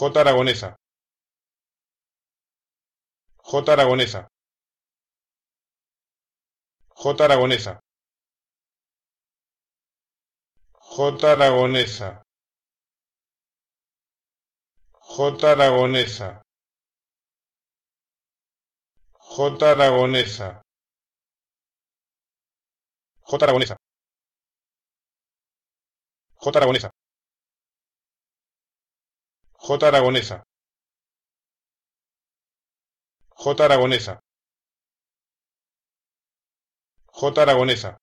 J. Aragonesa. J. Aragonesa. J. Aragonesa. J. Aragonesa. J. Aragonesa. J. Aragonesa. J. Aragonesa. J. Aragonesa. J. Aragonesa. J. Aragonesa. J. Aragonesa.